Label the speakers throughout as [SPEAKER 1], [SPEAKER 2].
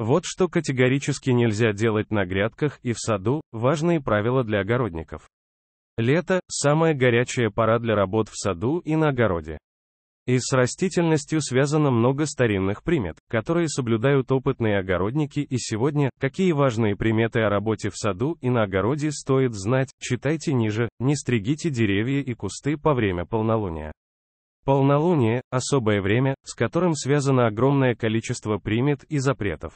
[SPEAKER 1] Вот что категорически нельзя делать на грядках и в саду, важные правила для огородников. Лето – самая горячая пора для работ в саду и на огороде. И с растительностью связано много старинных примет, которые соблюдают опытные огородники и сегодня, какие важные приметы о работе в саду и на огороде стоит знать, читайте ниже, не стригите деревья и кусты по время полнолуния. Полнолуние – особое время, с которым связано огромное количество примет и запретов.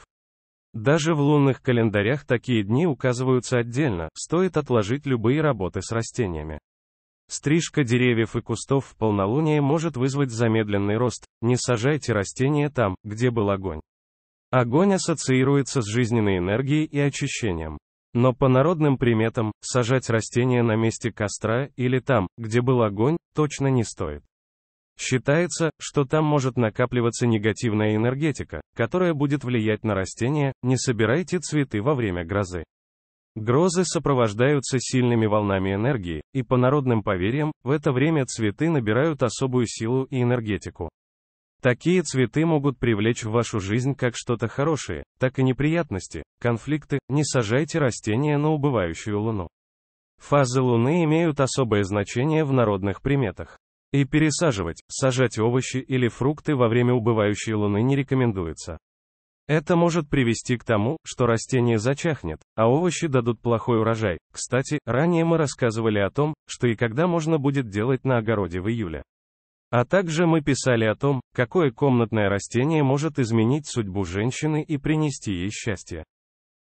[SPEAKER 1] Даже в лунных календарях такие дни указываются отдельно, стоит отложить любые работы с растениями. Стрижка деревьев и кустов в полнолуние может вызвать замедленный рост, не сажайте растения там, где был огонь. Огонь ассоциируется с жизненной энергией и очищением. Но по народным приметам, сажать растения на месте костра или там, где был огонь, точно не стоит. Считается, что там может накапливаться негативная энергетика, которая будет влиять на растения, не собирайте цветы во время грозы. Грозы сопровождаются сильными волнами энергии, и по народным поверьям, в это время цветы набирают особую силу и энергетику. Такие цветы могут привлечь в вашу жизнь как что-то хорошее, так и неприятности, конфликты, не сажайте растения на убывающую луну. Фазы луны имеют особое значение в народных приметах. И пересаживать, сажать овощи или фрукты во время убывающей луны не рекомендуется. Это может привести к тому, что растение зачахнет, а овощи дадут плохой урожай. Кстати, ранее мы рассказывали о том, что и когда можно будет делать на огороде в июле. А также мы писали о том, какое комнатное растение может изменить судьбу женщины и принести ей счастье.